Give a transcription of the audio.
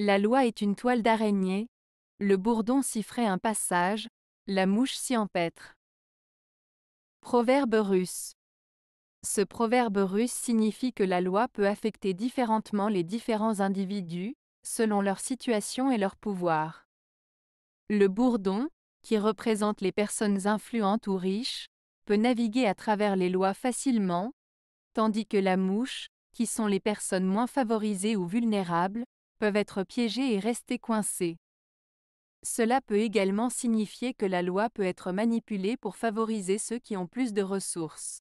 La loi est une toile d'araignée, le bourdon s'y ferait un passage, la mouche s'y empêtre. Proverbe russe. Ce proverbe russe signifie que la loi peut affecter différemment les différents individus, selon leur situation et leur pouvoir. Le bourdon, qui représente les personnes influentes ou riches, peut naviguer à travers les lois facilement, tandis que la mouche, qui sont les personnes moins favorisées ou vulnérables, peuvent être piégés et rester coincés. Cela peut également signifier que la loi peut être manipulée pour favoriser ceux qui ont plus de ressources.